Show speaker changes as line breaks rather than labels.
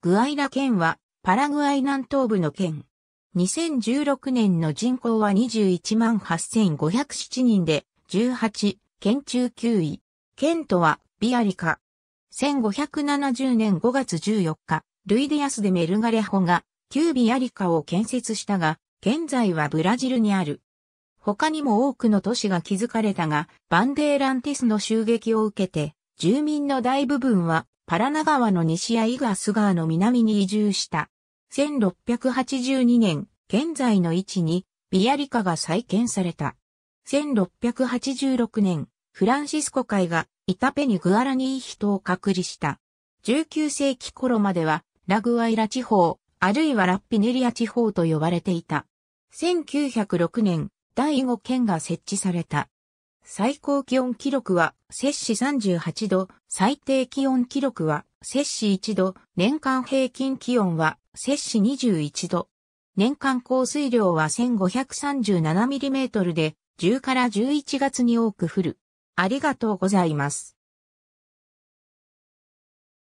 グアイラ県はパラグアイ南東部の県。2016年の人口は21万8507人で18、県中9位。県都はビアリカ。1570年5月14日、ルイディアスでメルガレホが旧ビアリカを建設したが、現在はブラジルにある。他にも多くの都市が築かれたが、バンデーランティスの襲撃を受けて、住民の大部分はパラナ川の西やイガス川の南に移住した。1682年、現在の位置に、ビアリカが再建された。1686年、フランシスコ海がイタペニグアラニー人を隔離した。19世紀頃までは、ラグアイラ地方、あるいはラッピネリア地方と呼ばれていた。1906年、第5県が設置された。最高気温記録は、摂氏38度、最低気温記録は、摂氏1度、年間平均気温は、摂氏21度。年間降水量は1 5 3 7トルで、10から11月に多く降る。ありがとうご
ざいます。